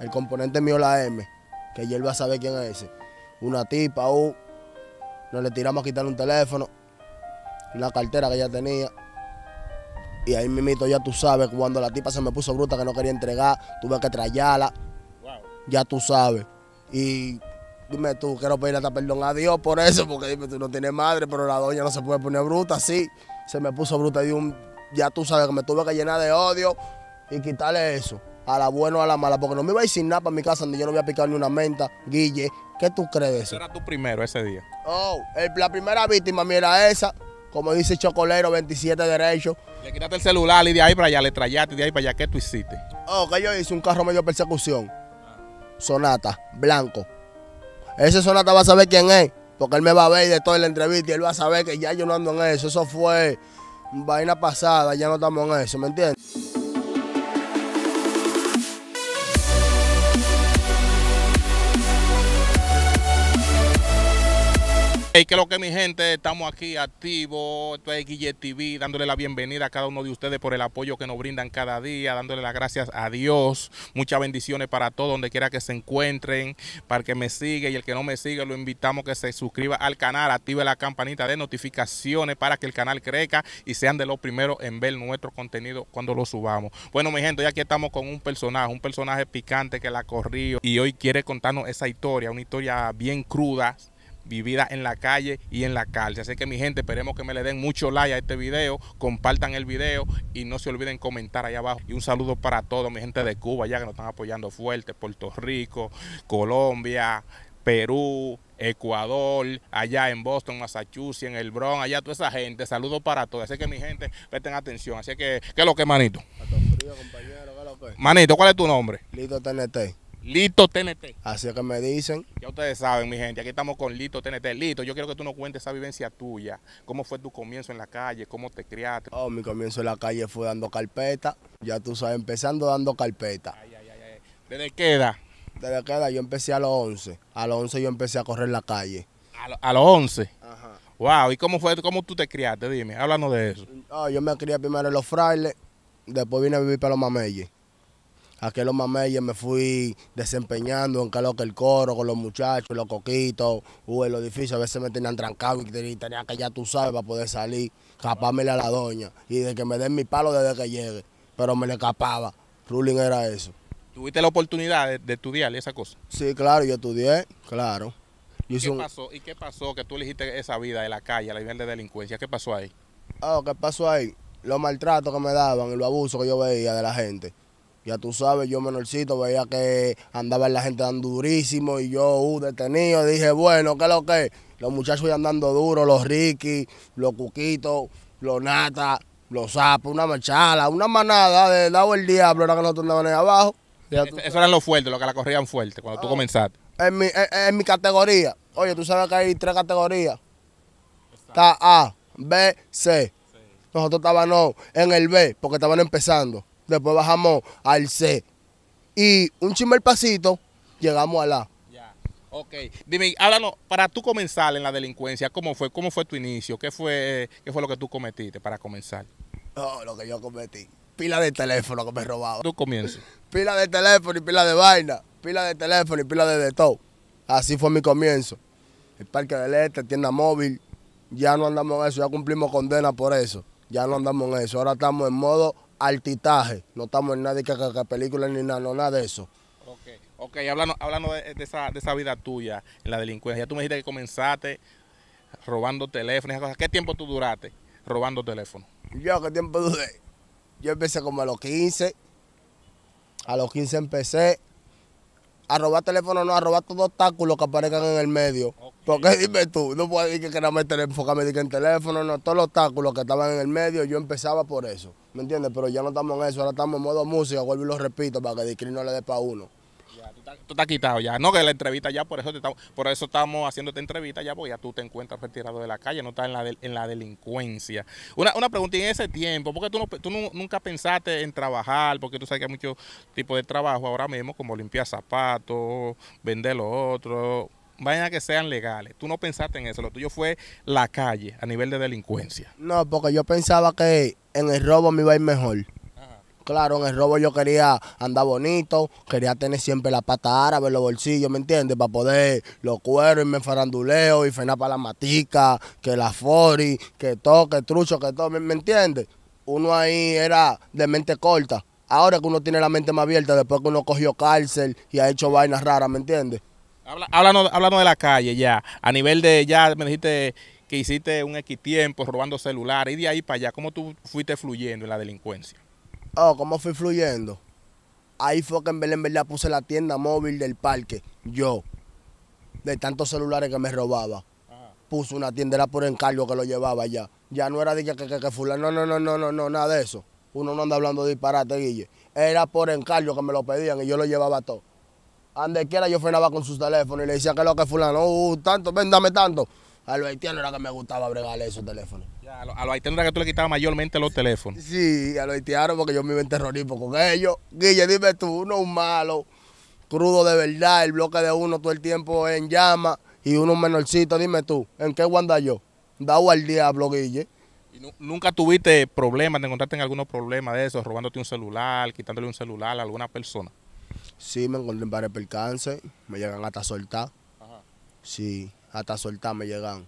El componente mío la M, que él va a saber quién es ese. Una tipa, U, nos le tiramos a quitarle un teléfono, la cartera que ella tenía. Y ahí mimito, ya tú sabes, cuando la tipa se me puso bruta que no quería entregar, tuve que trayarla. Ya tú sabes. Y dime tú, quiero pedirle hasta perdón a Dios por eso, porque dime tú no tienes madre, pero la doña no se puede poner bruta, sí. Se me puso bruta y un, ya tú sabes que me tuve que llenar de odio y quitarle eso a la buena o a la mala, porque no me iba a decir sin nada para mi casa donde yo no voy a picar ni una menta, Guille. ¿Qué tú crees eso? era tu primero ese día? Oh, la primera víctima mira, esa, como dice Chocolero 27 Derecho. Le quitaste el celular y de ahí para allá, le trayaste de ahí para allá, ¿qué tú hiciste? Oh, que yo hice un carro medio persecución. Sonata, blanco. Ese Sonata va a saber quién es, porque él me va a ver de toda la entrevista y él va a saber que ya yo no ando en eso. Eso fue vaina pasada, ya no estamos en eso, ¿me entiendes? Hey, que lo que mi gente, estamos aquí activos, esto es Guille TV, dándole la bienvenida a cada uno de ustedes por el apoyo que nos brindan cada día, dándole las gracias a Dios, muchas bendiciones para todos, donde quiera que se encuentren, para que me siga y el que no me sigue, lo invitamos a que se suscriba al canal, active la campanita de notificaciones para que el canal crezca y sean de los primeros en ver nuestro contenido cuando lo subamos. Bueno, mi gente, hoy aquí estamos con un personaje, un personaje picante que la corrió y hoy quiere contarnos esa historia, una historia bien cruda, vivida en la calle y en la cárcel. Así que mi gente, esperemos que me le den mucho like a este video, compartan el video y no se olviden comentar allá abajo. Y un saludo para todos, mi gente de Cuba, ya que nos están apoyando fuerte, Puerto Rico, Colombia, Perú, Ecuador, allá en Boston, Massachusetts, en el Bronx, allá toda esa gente. Saludos para todos. Así que mi gente, presten atención. Así que, ¿qué es lo que, manito? Manito, ¿cuál es tu nombre? Lito TNT. Lito TNT. Así es que me dicen. Ya ustedes saben, mi gente, aquí estamos con Lito TNT. Lito, yo quiero que tú nos cuentes esa vivencia tuya. ¿Cómo fue tu comienzo en la calle? ¿Cómo te criaste? Oh, mi comienzo en la calle fue dando carpeta. Ya tú sabes, empezando dando carpeta. Ay, ay, ay, ¿Desde qué edad? Desde qué yo empecé a los 11. A los 11 yo empecé a correr la calle. ¿A, los 11? Ajá. Wow, ¿y cómo fue? ¿Cómo tú te criaste? Dime, Hablando de eso. Oh, yo me crié primero en los frailes, después vine a vivir para los mameyes. Aquí en los me fui desempeñando en que que el coro, con los muchachos, los coquitos, en los edificios. A veces me tenían trancado y tenía que ya tú sabes para poder salir, escapármele a la doña. Y de que me den mi palo desde que llegue. Pero me le escapaba. Ruling era eso. ¿Tuviste la oportunidad de, estudiar esa cosa? Sí, claro, yo estudié, claro. ¿Y, qué pasó, ¿Y qué pasó que tú elegiste esa vida de la calle, la vida de delincuencia? ¿Qué pasó ahí? Oh, ¿qué pasó ahí? Los maltratos que me daban y los abusos que yo veía de la gente. Ya tú sabes, yo menorcito veía que andaba la gente dando durísimo y yo uh, detenido. Dije, bueno, ¿qué es lo que? Los muchachos iban andando duro, los Ricky, los Cuquitos, los Nata, los Sapos, una machala, una manada de lado el diablo, era que nosotros andaban ahí abajo. Eh, eso eran los fuertes, los que la corrían fuerte cuando tú ah. comenzaste. En mi, mi categoría. Oye, tú sabes que hay tres categorías. Está A, B, C. Nosotros estábamos en el B porque estaban empezando después bajamos al C. Y un chimer pasito, llegamos a la. Ya. Ok, dime, háblanos, para tú comenzar en la delincuencia, ¿cómo fue? ¿Cómo fue tu inicio? ¿Qué fue, qué fue lo que tú cometiste para comenzar? Oh, lo que yo cometí. Pila de teléfono que me robado. Tú comienzo? Pila de teléfono y pila de vaina. Pila de teléfono y pila de, de todo. Así fue mi comienzo. El Parque del Este, tienda móvil. Ya no andamos en eso, ya cumplimos condena por eso. Ya no andamos en eso. Ahora estamos en modo altitaje. No estamos en nada de que, que, ni nada, no, nada de eso. Ok, hablando, hablando de, esa, vida tuya en la delincuencia, ya tú me dijiste que comenzaste robando teléfonos, cosas. ¿Qué tiempo tú duraste robando teléfonos? Yo, ¿qué tiempo duré? Yo empecé como a los 15. A los 15 empecé arrobar teléfono, no, arrobar todos obstáculos que aparezcan en el medio. Porque dime tú, no puedo decir que queramos meter, enfocarme en teléfono, no, todos los obstáculos que estaban en el medio, yo empezaba por eso. ¿Me entiendes? Pero ya no estamos en eso, ahora estamos en modo música, vuelvo y lo repito para que Discrim no le dé para uno tú, te has quitado ya. No, que la entrevista ya, por eso estamos, por eso estamos haciendo esta entrevista ya, porque ya tú te encuentras retirado de la calle, no estás en la, en la delincuencia. Una, una pregunta, en ese tiempo, porque tú, no, tú nunca pensaste en trabajar, porque tú sabes que hay muchos tipos de trabajo ahora mismo, como limpiar zapatos, vender lo otro vaya que sean legales. Tú no pensaste en eso, lo tuyo fue la calle a nivel de delincuencia. No, porque yo pensaba que en el robo me iba a ir mejor. Claro, en el robo yo quería andar bonito, quería tener siempre la pata árabe, los bolsillos, ¿me entiendes? Para poder los cueros y me faranduleo y frenar para la matica, que la fori, que todo, que trucho, que todo, ¿me entiendes? Uno ahí era de mente corta. Ahora que uno tiene la mente más abierta, después que uno cogió cárcel y ha hecho vainas raras, ¿me entiendes? Hablando de la calle ya. A nivel de, ya me dijiste que hiciste un equitiempo robando celular y de ahí para allá, ¿cómo tú fuiste fluyendo en la delincuencia? Oh, ¿cómo fui fluyendo? Ahí fue que en Belén, verdad, puse la tienda móvil del parque. Yo, de tantos celulares que me robaba. Puse una tienda, era por encargo que lo llevaba ya. Ya no era de que, que, fulano, no, no, no, no, no, nada de eso. Uno no anda hablando de disparate, Guille. Era por encargo que me lo pedían y yo lo llevaba todo. Ande quiera yo frenaba con sus teléfonos y le decía que lo que fulano, uh, tanto, ven, tanto. A los haitianos era que me gustaba bregarle esos teléfonos a, los, que tú le quitabas mayormente los teléfonos. Sí, a los haitianos porque yo me iba en terrorismo con ellos. Guille, dime tú, uno un malo, crudo de verdad, el bloque de uno todo el tiempo en llama y uno menorcito, dime tú, ¿en qué guanda yo? Dado al diablo, Guille. ¿Y ¿Nunca tuviste problemas, te encontraste en algunos problemas de esos, robándote un celular, quitándole un celular a alguna persona? Sí, me encontré en varios percances, me llegan hasta soltar. Ajá. Sí, hasta soltar me llegan.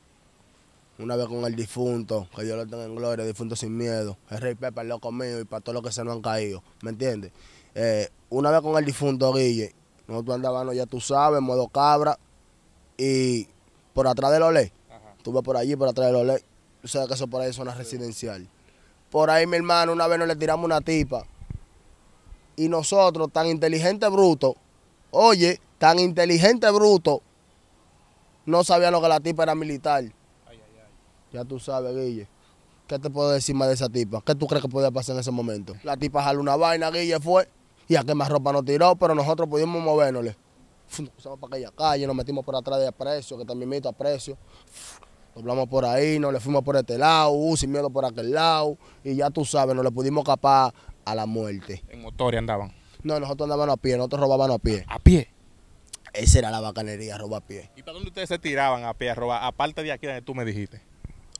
Una vez con el difunto, que Dios lo tenga en gloria, difunto sin miedo. El rey Pepe, el loco mío y para todos los que se nos han caído. ¿Me entiendes? Eh, una vez con el difunto Guille, nosotros andábamos, ya tú sabes, modo cabra. Y por atrás de Lolé. Estuve por allí, por atrás de Lolé. Tú sabes que eso por ahí es zona residencial. Por ahí, mi hermano, una vez nos le tiramos una tipa. Y nosotros, tan inteligente bruto, oye, tan inteligente bruto, no sabíamos que la tipa era militar. Ya tú sabes, Guille. ¿Qué te puedo decir más de esa tipa? ¿Qué tú crees que podía pasar en ese momento? La tipa jaló una vaina, Guille fue, y a qué más ropa nos tiró, pero nosotros pudimos movernosle. Nos cruzamos para aquella calle, nos metimos por atrás de Aprecio, que también a Aprecio. Doblamos por ahí, nos le fuimos por este lado, uh, sin miedo por aquel lado, y ya tú sabes, nos le pudimos escapar a la muerte. ¿En motores andaban? No, nosotros andábamos a pie, nosotros robábamos a pie. ¿A pie? Esa era la bacanería, robar a pie. ¿Y para dónde ustedes se tiraban a pie a robar? Aparte de aquí donde tú me dijiste.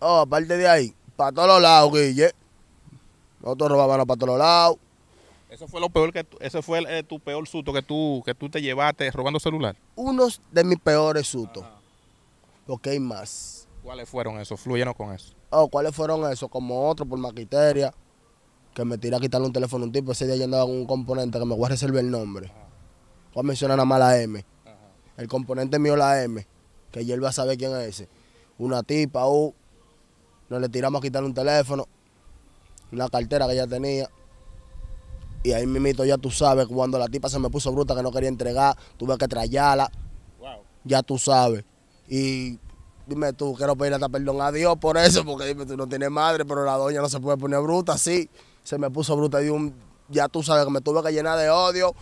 Oh, aparte de ahí, para todos los lados, Guille. Nosotros robábamos para todos lados. Eso fue lo peor que tu, ese fue eh, tu peor susto que tú que tú te llevaste robando celular. Uno de mis peores sustos. Porque hay más. ¿Cuáles fueron esos? Fluyeron con eso. Oh, ¿cuáles fueron esos? Como otro por maquiteria. Que me tira a quitarle un teléfono a un tipo. Ese día yo andaba con un componente que me voy a reservar el nombre. Ajá. Voy a mencionar nada más la M. El componente mío la M. Que yo él va a saber quién es ese. Una tipa, o... Oh, nos le tiramos a quitarle un teléfono, una cartera que ella tenía. Y ahí mimito, ya tú sabes, cuando la tipa se me puso bruta que no quería entregar, tuve que trayarla. Ya tú sabes. Y dime tú, quiero pedirle hasta perdón a Dios por eso, porque dime tú no tienes madre, pero la doña no se puede poner bruta sí. Se me puso bruta y un, ya tú sabes que me tuve que llenar de odio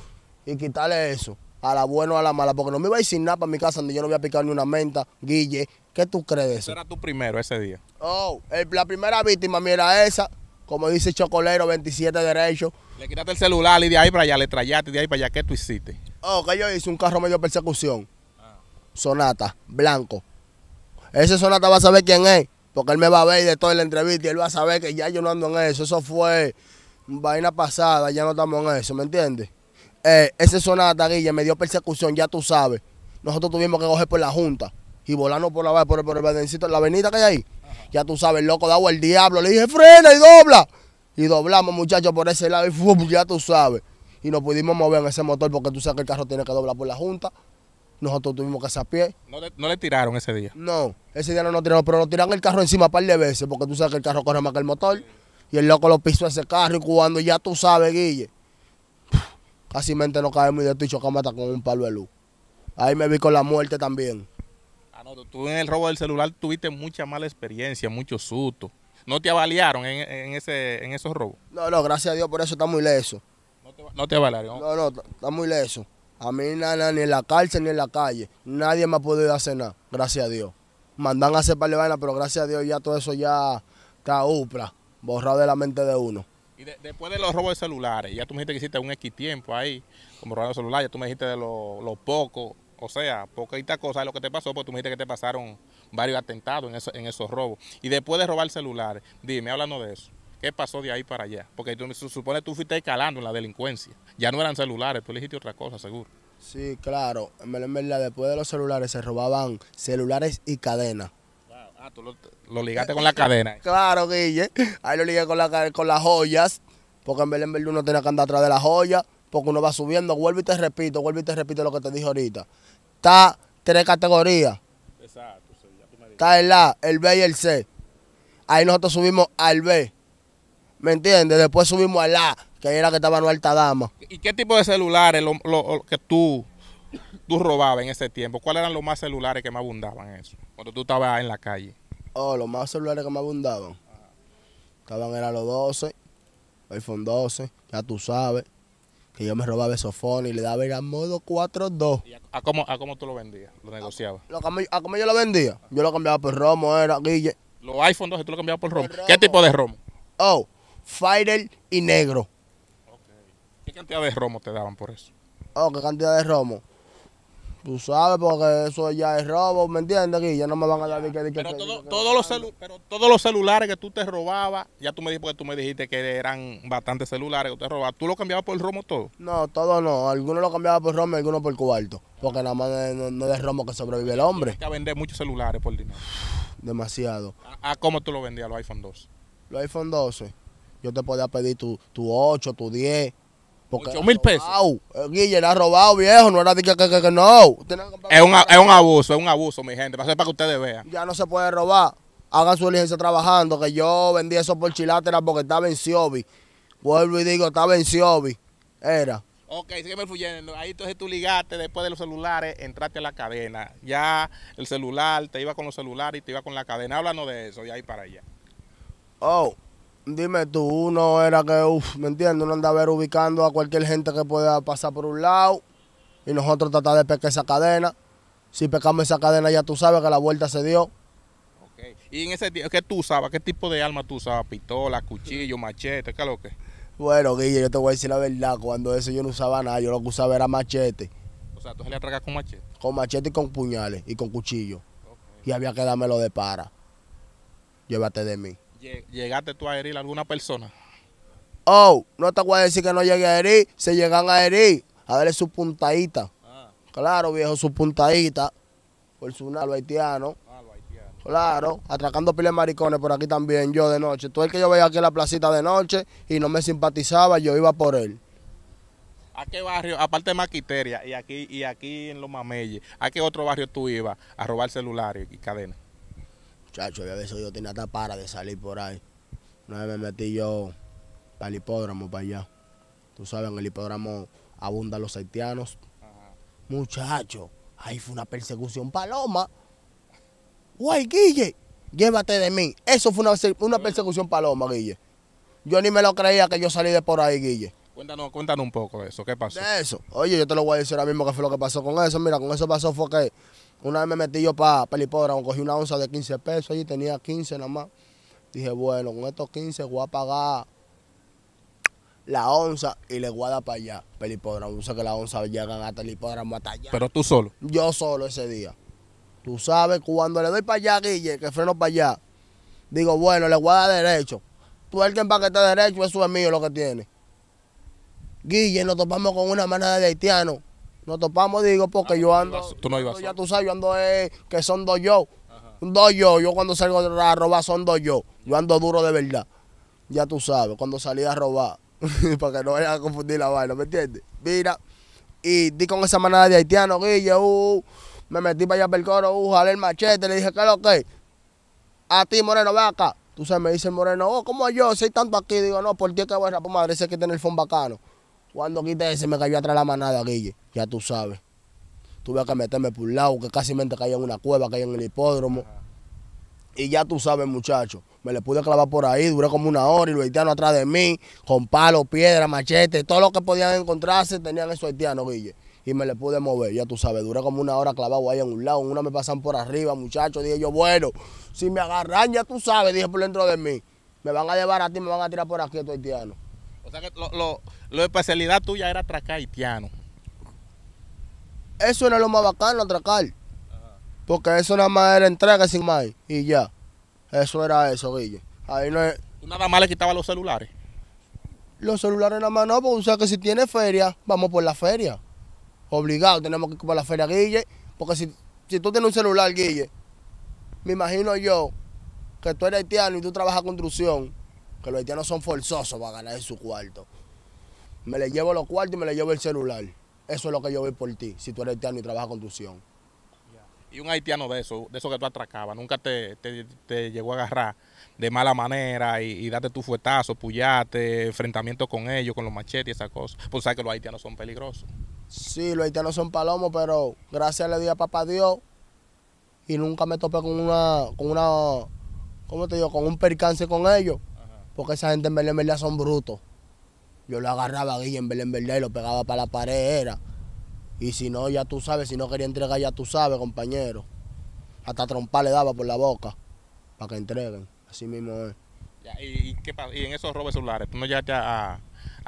y quitarle eso. A la buena o a la mala, porque no me iba a ir sin nada para mi casa donde yo no voy a picar ni una menta, guille, ¿Qué tú crees eso? era tu primero ese día? Oh, la primera víctima, mira esa, como dice Chocolero 27 Derecho. Le quitaste el celular y de ahí para allá, le trayaste de ahí para allá. ¿Qué tú hiciste? Oh, que yo hice un carro medio persecución. Sonata, blanco. Ese Sonata va a saber quién es, porque él me va a ver de toda la entrevista y él va a saber que ya yo no ando en eso. Eso fue vaina pasada, ya no estamos en eso, ¿me entiendes? Eh, ese Sonata, Guille, me dio persecución, ya tú sabes. Nosotros tuvimos que coger por la junta y volando por la por, por el la avenida que hay ahí. Ya tú sabes, el loco, agua, el diablo. Le dije, frena y dobla. Y doblamos, muchachos, por ese lado y ya tú sabes. Y nos pudimos mover en ese motor porque tú sabes que el carro tiene que doblar por la junta. Nosotros tuvimos que hacer pie. No le, tiraron ese día. No, ese día no nos tiraron, pero nos tiraron el carro encima un par de veces porque tú sabes que el carro corre más que el motor. Y el loco lo pisó ese carro y cuando ya tú sabes, Guille, casi mente no caemos y de esto y con un palo de luz. Ahí me vi con la muerte también tú en el robo del celular tuviste mucha mala experiencia, mucho susto. ¿No te avaliaron en, ese, en esos robos? No, no, gracias a Dios por eso está muy leso. ¿No te, avaliaron? No, no, está muy leso. A mí nada, ni en la cárcel ni en la calle. Nadie me ha podido hacer nada, gracias a Dios. Mandan a hacer par de pero gracias a Dios ya todo eso ya está upra, borrado de la mente de uno. Y después de los robos de celulares, ya tú me dijiste que hiciste un X tiempo ahí, como robando celular, ya tú me dijiste de los pocos o sea, poquita cosa es lo que te pasó, porque tú me dijiste que te pasaron varios atentados en, en esos robos. Y después de robar celulares, dime, hablando de eso. ¿Qué pasó de ahí para allá? Porque tú, supones supone tú fuiste escalando en la delincuencia. Ya no eran celulares, tú elegiste otra cosa, seguro. Sí, claro. En verdad, después de los celulares se robaban celulares y cadenas. Ah, tú lo, ligaste con la cadena. Claro, Guille. Ahí lo ligué con, la, con las joyas. Porque en Belén uno tenía que andar atrás de las joyas porque uno va subiendo. Vuelvo y te repito, vuelvo y te repito lo que te dije ahorita. Está tres categorías. Está el A, el B y el C. Ahí nosotros subimos al B. ¿Me entiendes? Después subimos al A, que era que estaba en alta dama. ¿Y qué tipo de celulares que tú, tú robabas en ese tiempo? ¿Cuáles eran los más celulares que más abundaban en eso? Cuando tú estabas en la calle. Oh, los más celulares que más abundaban. Estaban eran los 12, iPhone 12, ya tú sabes que yo me robaba esos fones y le daba el modo 4-2. A, cómo, ¿A cómo tú lo vendías? ¿Lo negociabas? A, cómo yo lo vendía. Yo lo cambiaba por romo, era Guille. Los iPhone 2 tú lo cambiabas por romo. ¿Qué tipo de romo? Oh, Fighter y negro. ¿Qué cantidad de romo te daban por eso? Oh, ¿qué cantidad de romo? Tú sabes, porque eso ya es robo, ¿me entiendes? Aquí ya no me van a dar de que... todos los pero todos los celulares que tú te robabas, ya tú me dijiste, tú me dijiste que eran bastantes celulares que te robabas, ¿tú los cambiabas por el romo todo? No, todo no. Algunos lo cambiaba por romo y algunos por cuarto. Porque nada más no, no es romo que sobrevive el hombre. Tienes que vender muchos celulares por dinero. Demasiado. ¿A, cómo tú lo vendías, los iPhone 12? Los iPhone 12. Yo te podía pedir tu, tu 8, tu 10 mil pesos. Eh, Guille, la ha robado, viejo. No era de que, que, que, no. Es un, abuso, es un abuso, mi gente. Para, para que ustedes vean. Ya no se puede robar. Hagan su diligencia trabajando. Que yo vendí eso por chilátera porque estaba en Siobi. Vuelvo y digo, estaba en Siobi. Era. Ok, me fluyendo. Ahí tú ligaste después de los celulares, entraste a la cadena. Ya el celular, te iba con los celulares y te iba con la cadena. Háblanos de eso, y ahí para allá. Oh, Dime tú, uno era que, uff, ¿me entiendes? Uno andaba ver ubicando a cualquier gente que pueda pasar por un lado y nosotros tratar de pescar esa cadena. Si pecamos esa cadena ya tú sabes que la vuelta se dio. ¿Y en ese día qué tú usabas? ¿Qué tipo de arma tú usabas? ¿Pistola, cuchillo, machete? ¿Qué es lo que? Bueno, Guille, yo te voy a decir la verdad. Cuando eso yo no usaba nada, yo lo que usaba era machete. O sea, tú se le atracas con machete. Con machete y con puñales y con cuchillo. Y había que dármelo de para. Llévate de mí. ¿Llegaste tú a herir a alguna persona? Oh, no te voy a decir que no llegué a herir. Se llegan a herir. A darle su puntadita. Ah. Claro, viejo, su puntadita. Por su nalo haitiano. Ah, claro, atracando piles maricones por aquí también, yo de noche. Todo el que yo veía aquí en la placita de noche y no me simpatizaba, yo iba por él. ¿A qué barrio, aparte de Maquiteria y aquí, y aquí en Los Mameyes, a qué otro barrio tú ibas a robar celulares y cadenas? Chacho, había veces yo tenía hasta para de salir por ahí. Una me metí yo para el hipódromo, para allá. Tú sabes, en el hipódromo abundan los haitianos. Ajá. Muchacho, ahí fue una persecución paloma. Guay, Guille, llévate de mí. Eso fue una, una persecución paloma, Guille. Yo ni me lo creía que yo salí de por ahí, Guille. Cuéntanos, cuéntanos un poco eso, ¿qué pasó? De eso. Oye, yo te lo voy a decir ahora mismo qué fue lo que pasó con eso. Mira, con eso pasó fue que una vez me metí yo para pelipodramo, cogí una onza de 15 pesos allí, tenía 15 nomás. Dije, bueno, con estos 15 voy a pagar la onza y le guada para allá, Pelipodramo, sé que la onza llega hasta el hipódromo hasta allá. Pero tú solo. Yo solo ese día. Tú sabes, cuando le doy para allá, Guille, que freno para allá, digo, bueno, le guada derecho. Tú el que empaquete derecho, eso es mío lo que tiene. Guille, nos topamos con una manada de haitianos nos topamos, digo, porque yo ando. Tú, no ibas. Ya tú sabes, yo ando eh, que son dos yo. Dos yo. Yo cuando salgo a robar son dos yo. Yo ando duro de verdad. Ya tú sabes, cuando salí a robar. para que no vayan a confundir la vaina, ¿me entiendes? Mira, y di con esa manada de haitiano, Guille, uh, uh, me metí para allá para el coro, uh, jalé el machete, le dije, ¿qué es lo que? A ti, Moreno, ve acá. Tú sabes, me dice Moreno, oh, ¿cómo yo? Soy tanto aquí. Digo, no, por ti que voy a rapar, madre, sé que tiene el fondo bacano. Cuando quité ese, me cayó atrás la manada, Guille. Ya tú sabes. Tuve que meterme por un lado, que casi me caía en una cueva, caía en el hipódromo. Y ya tú sabes, muchacho. Me le pude clavar por ahí, duré como una hora y los haitianos atrás de mí, con palos, piedra, machete, todo lo que podían encontrarse tenían esos haitianos, Guille. Y me le pude mover, ya tú sabes, duré como una hora clavado ahí en un lado, una me pasan por arriba, muchachos. Dije yo, bueno, si me agarran, ya tú sabes, dije por dentro de mí, me van a llevar a ti, me van a tirar por aquí estos haitianos. ¿La lo, especialidad tuya era atracar haitiano. Eso era lo más bacano, atracar. Porque eso nada más era entrega sin más y ya. Eso era eso, Guille. Ahí no es... nada más le quitabas los celulares? Los celulares nada más no, porque o sea que si tiene feria, vamos por la feria. Obligado, tenemos que ir por la feria, Guille. Porque si, si tú tienes un celular, Guille, me imagino yo que tú eres haitiano y tú trabajas construcción que los haitianos son forzosos para ganar en su cuarto. Me le llevo los cuartos y me le llevo el celular. Eso es lo que yo voy por ti, si tú eres haitiano y trabajas conducción. Y un haitiano de eso, de eso que tú atracabas, nunca te, llegó a agarrar de mala manera y, y date tu fuetazo, puyate, enfrentamiento con ellos, con los machetes y esas cosas. Pues sabes que los haitianos son peligrosos. Sí, los haitianos son palomos, pero gracias le di a papá Dios y nunca me topé con una, con una, ¿cómo te digo? Con un percance con ellos. Porque esa gente en Belén en son brutos. Yo lo agarraba a en Belén y lo pegaba para la pared, era. Y si no, ya tú sabes, si no quería entregar, ya tú sabes, compañero. Hasta trompar le daba por la boca para que entreguen. Así mismo es. ¿Y, en esos robos celulares, tú no llegaste a,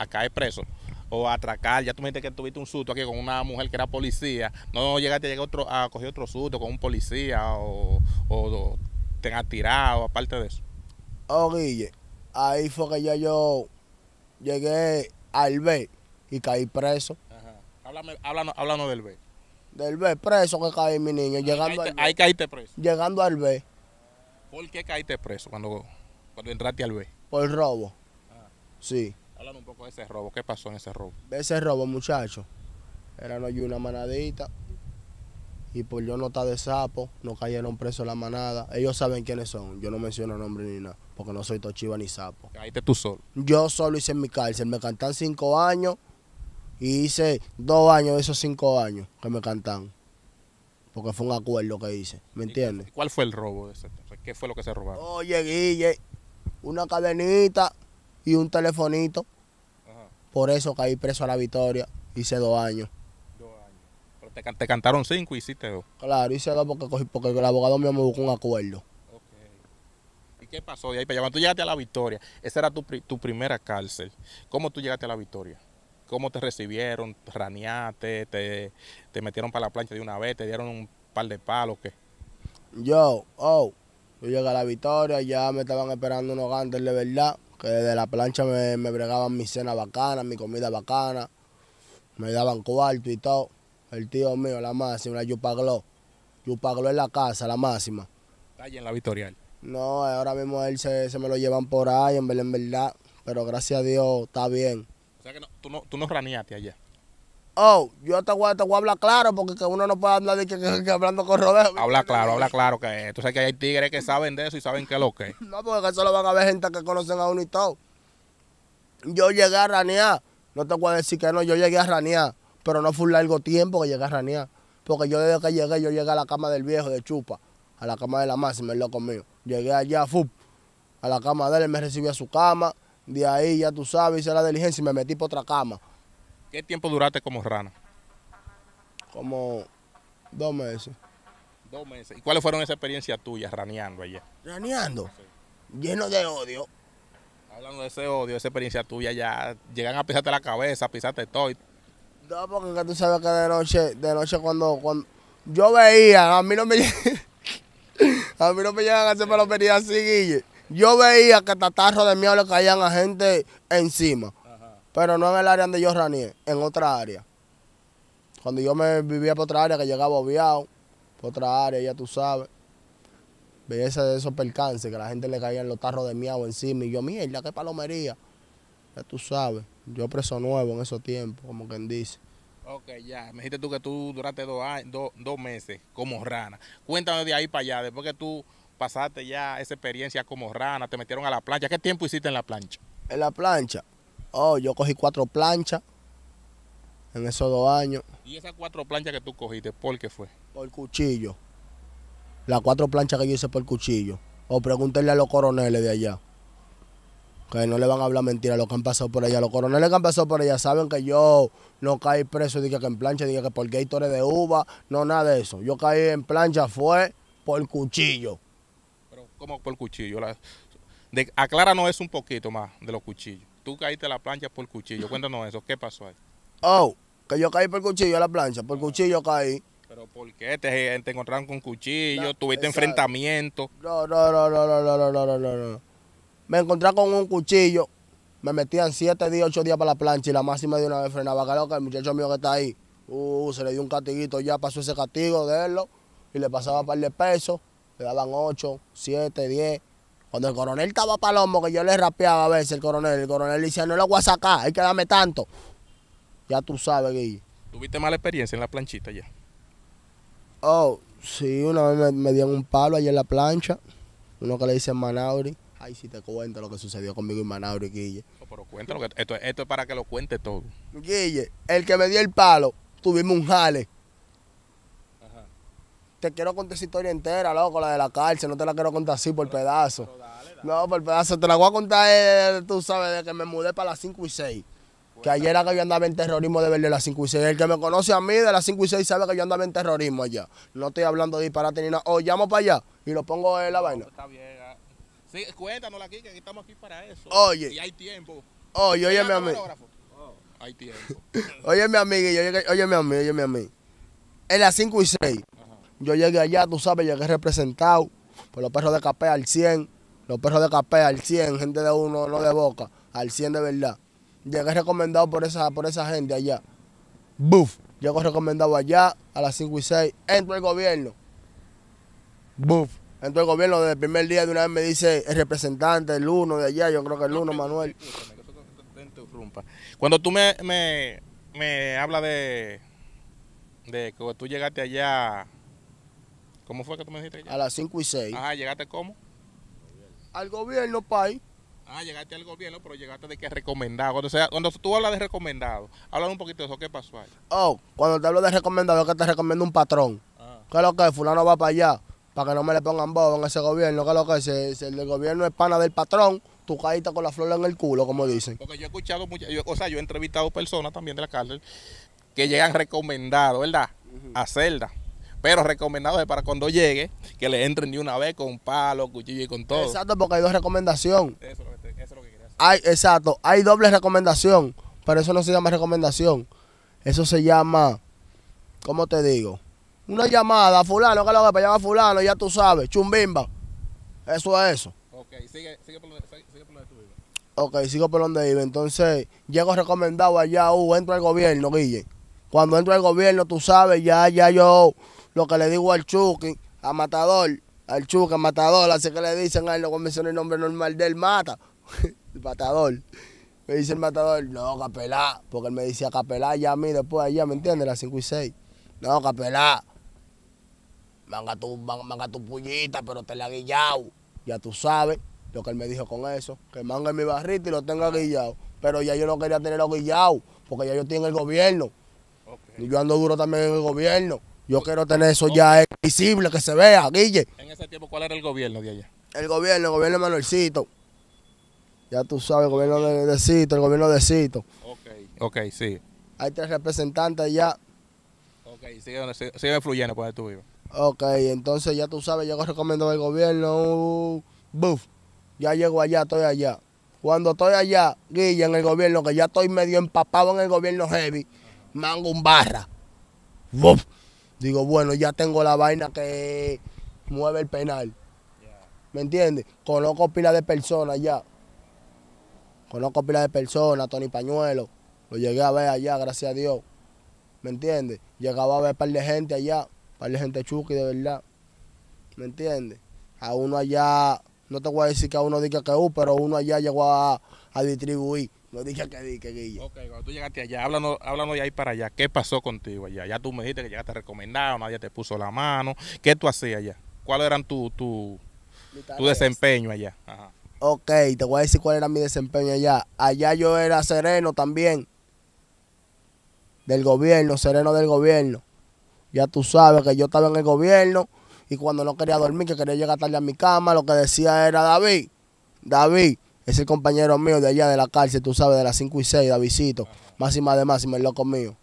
caer preso o a atracar. Ya tú me dijiste que tuviste un susto aquí con una mujer que era policía. No llegaste a, otro, a coger otro susto con un policía o, o, te han tirado, aparte de eso. Oh, Guille, ahí fue que ya yo llegué al B y caí preso. Ajá. Háblame, háblanos, háblanos del B. Del B, preso que caí, mi niño. llegando al B. ahí caíste preso. Llegando al B. ¿Por qué caíste preso cuando, cuando entraste al B? Por robo. Ah. Sí. Háblanos un poco de ese robo. ¿Qué pasó en ese robo? De ese robo, muchacho. Era no una manadita y por yo no estar de sapo, no cayeron presos la manada. Ellos saben quiénes son, yo no menciono nombre ni nada, porque no soy tochiva ni sapo. Caíste tú solo. Yo solo hice mi cárcel, me cantan cinco años y hice dos años de esos cinco años que me cantan. Porque fue un acuerdo que hice, ¿me entiendes? ¿Cuál fue el robo? De ese? ¿Qué fue lo que se robaron? Oye, Guille, una cadenita y un telefonito. Por eso caí preso a la Victoria, hice dos años. Te, cantaron cinco y hiciste dos. Claro, hice dos porque, porque el abogado mío me buscó un acuerdo. Okay. ¿Y qué pasó de ahí para allá? tú llegaste a la victoria, esa era tu, primera cárcel. ¿Cómo tú llegaste a la victoria? ¿Cómo te recibieron? ¿Te ¿Raneaste? raneaste te metieron para la plancha de una vez? ¿Te dieron un par de palos? ¿Qué? Yo, oh, yo llegué a la victoria, ya me estaban esperando unos gantes de verdad, que de la plancha me, me bregaban mi cena bacana, mi comida bacana, me daban cuarto y todo. El tío mío, la máxima, la Yupagló. Yupagló en la casa, la máxima. Está en la Victoria. No, ahora mismo él se, me lo llevan por ahí, en verdad, en Pero gracias a Dios está bien. O sea que tú, no, tú raneaste allá. Oh, yo te voy, a hablar claro porque uno no puede hablar de que, que, hablando con Roberto. Habla claro, habla claro. que Tú sabes que hay tigres que saben de eso y saben qué es lo que No, porque eso lo van a ver gente que conocen a uno y todo. Yo llegué a ranear. No te voy a decir que no, yo llegué a ranear pero no fue un largo tiempo que llegué a ranear. Porque yo desde que llegué, yo llegué a la cama del viejo de Chupa, a la cama de la máxima, el loco mío. Llegué allá, fup, a la cama de él, me recibí a su cama, de ahí ya tú sabes, hice la diligencia y me metí por otra cama. ¿Qué tiempo duraste como rana? Como dos meses. Dos meses. ¿Y cuáles fueron esas experiencias tuyas raneando allá? ¿Raneando? Lleno de odio. Hablando de ese odio, esa experiencia tuya, ya llegan a pisarte la cabeza, pisarte todo. No, porque tú sabes que de noche, de noche cuando, cuando yo veía, a mí no me a mí no me llegan a hacer palomería así, Guille. Yo veía que tatarros de miedo le caían a gente encima. Pero no en el área donde yo raneé, en otra área. Cuando yo me vivía por otra área, que llegaba obviado, por otra área, ya tú sabes. Veía ese, esos percances, que a la gente le caían los tarros de miau encima. Y yo, mierda, qué palomería. Ya tú sabes. Yo preso nuevo en esos tiempos, como quien dice. Ok, ya. Me dijiste tú que tú duraste dos, años, dos meses como rana. Cuéntame de ahí para allá, después que tú pasaste ya esa experiencia como rana, te metieron a la plancha. ¿Qué tiempo hiciste en la plancha? En la plancha. Oh, yo cogí cuatro planchas en esos dos años. ¿Y esas cuatro planchas que tú cogiste, por qué fue? Por cuchillo. Las cuatro planchas que yo hice por cuchillo. O pregúntenle a los coroneles de allá que no le van a hablar mentira los que han pasado por allá. Los coroneles que han pasado por allá saben que yo no caí preso, dije que en plancha, dije que por gaitores de uva, no nada de eso. Yo caí en plancha fue por cuchillo. Pero, ¿cómo por cuchillo? La, acláranos eso un poquito más de los cuchillos. Tú caíste a la plancha por cuchillo. Cuéntanos eso. ¿Qué pasó ahí? Oh, que yo caí por cuchillo a la plancha. Por cuchillo caí. ¿Pero por qué? ¿Te, encontraron con cuchillo? ¿Tuviste enfrentamiento? no, no, no, no, no, no, no, no. Me encontré con un cuchillo, me metían siete días, ocho días para la plancha y la máxima de una vez frenaba. Claro que el muchacho mío que está ahí, uh, se le dio un castiguito ya pasó ese castigo de él y le pasaba par de pesos, le daban ocho, siete, diez. Cuando el coronel estaba palomo, que yo le rapeaba a veces el coronel, el coronel le decía, no lo voy a sacar, hay que darme tanto. Ya tú sabes, Guille. ¿Tuviste mala experiencia en la planchita ya? Oh, sí, una vez me, dieron un palo ahí en la plancha, uno que le dice Manauri. Ay, si te cuento lo que sucedió conmigo y y y Guille. Pero cuéntalo, que esto, esto es para que lo cuente todo. Guille, el que me dio el palo, tuvimos un jale. Te quiero contar esa historia entera, loco, la de la cárcel. No te la quiero contar así por pedazo. No, por pedazo. Te la voy a contar, eh, eh, tú sabes, de que me mudé para las 5 y 6. Que ayer era que yo andaba en terrorismo de verle las 5 y 6. El que me conoce a mí de las 5 y 6 sabe que yo andaba en terrorismo allá. No estoy hablando de disparate ni nada. O llamo para allá y lo pongo en la vaina. Está bien. Sí, cuéntanos aquí, que estamos aquí para eso. Oye. Y hay tiempo. Oye, oye, mi amigo. Oh. hay tiempo. Oye mi amigo. oye, mi amigo, óyeme a mí. En las 5 y 6, yo llegué allá, tú sabes, llegué representado por los perros de capé al 100, los perros de capé al 100, gente de uno, no de boca, al 100 de verdad. Llegué recomendado por esa, por esa gente allá. Buf, llego recomendado allá a las 5 y 6, entro el gobierno. Buf, entonces el gobierno desde el primer día de una vez me dice el representante, el uno de allá, yo creo que el uno, Manuel. Cuando tú me, me, hablas de, de que tú llegaste allá, ¿cómo fue que tú me dijiste allá? A las 5 y 6. Ajá, ¿llegaste cómo? Al gobierno, país. Ah, llegaste al gobierno, pero llegaste de que recomendado. Cuando, sea, cuando tú hablas de recomendado, háblame un poquito de eso, ¿qué pasó ahí? Oh, cuando te hablo de recomendado, es que te recomiendo un patrón. Ah. ¿Qué lo que? Fulano va para allá para que no me le pongan bobo en ese gobierno, que lo que es si el gobierno es pana del patrón, tú caíste con la flor en el culo, como dicen. Porque yo he escuchado, muchas, o sea, yo he entrevistado personas también de la cárcel que llegan recomendados, ¿verdad? A celda. Pero recomendados es para cuando llegue, que le entren de una vez con palo, cuchillo y con todo. Exacto, porque hay dos recomendaciones. Eso, es lo que quería decir. Hay, exacto, hay doble recomendación, pero eso no se llama recomendación. Eso se llama, ¿cómo te digo? una llamada a fulano, que lo haga para llamar fulano, ya tú sabes, chumbimba. Eso es eso. Ok, sigue, sigue por donde, sigue, por donde tú vives. Ok, sigo por donde vive Entonces, llego recomendado allá, uh, entro al gobierno, Guille. Cuando entro al gobierno, tú sabes, ya, ya yo, lo que le digo al Chucky, a Matador, al chuque a Matador, así que le dicen, a él no convencionó el nombre normal del Mata, el Matador. Me dice el matador, no, capelá, porque él me decía capelá ya a mí después allá, ¿me entiendes? Las 5 y 6. No, capelá, manga tu, manga tu pullita, pero te la guillado. Ya tú sabes lo que él me dijo con eso, que manga mi barrito y lo tenga guillado. Pero ya yo no quería tenerlo guillado, porque ya yo tengo el gobierno. Y yo ando duro también en el gobierno. Yo quiero tener eso ya visible, que se vea, Guille. En ese tiempo, ¿cuál era el gobierno de allá? El gobierno, el gobierno de Manuelcito. Ya tú sabes, el gobierno de, Cito, el gobierno de Cito. Ok, sí. Hay tres representantes ya. Ok, sigue, fluyendo pues, tú vivo. Ok, entonces ya tú sabes, yo recomiendo al gobierno, uh, buf, ya llego allá, estoy allá. Cuando estoy allá, Guilla, en el gobierno, que ya estoy medio empapado en el gobierno heavy, mango un barra. Buf. Digo, bueno, ya tengo la vaina que mueve el penal. ¿Me entiendes? Conozco pila de personas allá. Conozco pila de personas, Tony Pañuelo. Lo llegué a ver allá, gracias a Dios. ¿Me entiendes? Llegaba a ver par de gente allá para la gente chuki de verdad. ¿Me entiendes? A uno allá, no te voy a decir que a uno diga que u, uh, pero uno allá llegó a, distribuir. No dije que que Guilla. Ok, cuando tú llegaste allá, háblanos, de ahí para allá. ¿Qué pasó contigo allá? Ya tú me dijiste que llegaste recomendado, nadie te puso la mano. ¿Qué tú hacías allá? ¿Cuál era tu, tu, tu desempeño allá? Ajá. Ok, te voy a decir cuál era mi desempeño allá. Allá yo era sereno también. Del gobierno, sereno del gobierno. Ya tú sabes que yo estaba en el gobierno y cuando no quería dormir, que quería llegar tarde a mi cama, lo que decía era David, David, ese compañero mío de allá de la cárcel, tú sabes, de las 5 y 6, Davidcito, máxima de máxima, el loco mío.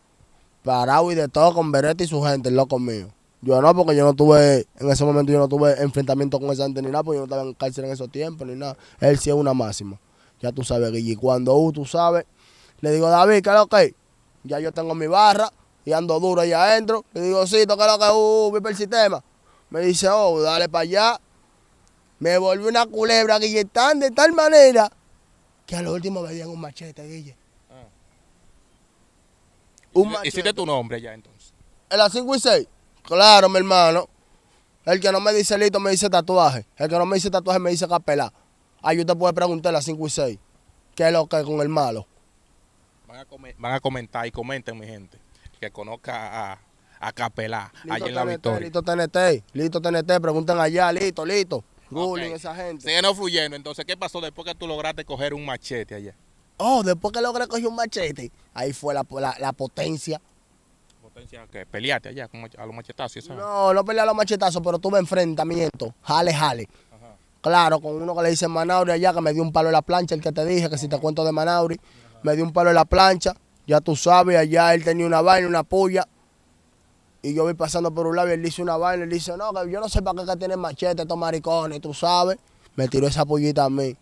Parado y de todo con Beretta y su gente, el loco mío. Yo no, porque yo no tuve, en ese momento yo no tuve enfrentamiento con esa gente ni nada, porque yo no estaba en cárcel en esos tiempos ni nada. Él sí es una máxima. Ya tú sabes, Guille. Cuando uh, tú sabes, le digo, David, ¿qué es lo que? Ya yo tengo mi barra, y ando duro ahí adentro. Y digo, sí, toca lo que uh, el sistema. Me dice, oh, dale para allá. Me volvió una culebra, Guille, tan de tal manera que a lo último me dieron un machete, Guille. ¿Hiciste tu nombre ya entonces? En la 5 y 6. Claro, mi hermano. El que no me dice listo me dice tatuaje. El que no me dice tatuaje me dice capelá. Ahí usted puede preguntar la 5 y 6. ¿Qué es lo que es con el malo? van a comentar y comenten, mi gente que conozca a, a Capelá, allá en la Victoria. Listo TNT, listo TNT, preguntan allá, listo, listo. esa gente. no fluyendo. Entonces, ¿qué pasó después que tú lograste coger un machete allá? Oh, después que logré coger un machete, ahí fue la, potencia. ¿Potencia qué? ¿Peleaste allá con a los machetazos? No, no peleé a los machetazos, pero tuve enfrentamiento. Jale, jale. Claro, con uno que le dice Manauri allá, que me dio un palo en la plancha, el que te dije, que si te cuento de Manauri, me dio un palo en la plancha. Ya tú sabes, allá él tenía una vaina, una polla. Y yo vi pasando por un lado y él dice una vaina. Él dice, no, que yo no sé para qué que tienen machete estos maricones, tú sabes. Me tiró esa pollita a mí.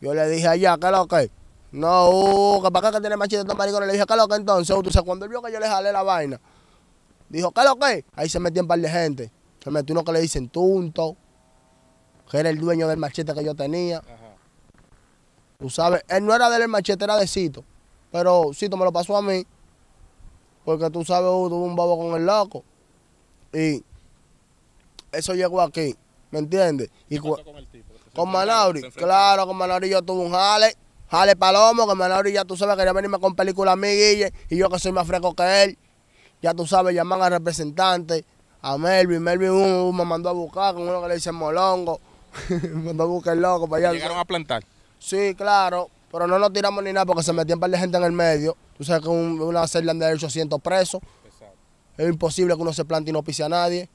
Yo le dije allá, ¿qué es lo que? No, uh, que para qué que tienen machete estos maricones. Le dije, ¿qué es lo que entonces? Tú sabes, cuando él vio que yo le jalé la vaina, dijo, ¿qué es lo que? Ahí se metió un par de gente. Se metió uno que le dicen tunto, que era el dueño del machete que yo tenía. Tú sabes, él no era del machete, era de Cito. Pero tú me lo pasó a mí, porque tú sabes, hubo oh, tuve un babo con el loco. Y eso llegó aquí, ¿me entiendes? Y con el claro, con Manauri yo tuve un jale, jale palomo, que Manauri ya tú sabes, quería venirme con película a mí, Guille, y yo que soy más fresco que él. Ya tú sabes, llaman al representante, a Melvin, Melvin uh, uh, me mandó a buscar con uno que le dice Molongo, me mandó a buscar el loco para allá. ¿Llegaron a plantar? Sí, claro, pero no nos tiramos ni nada porque se metían un par de gente en el medio. Tú sabes que un, una celda de 800 presos. Exacto. Es imposible que uno se plante y no pise a nadie.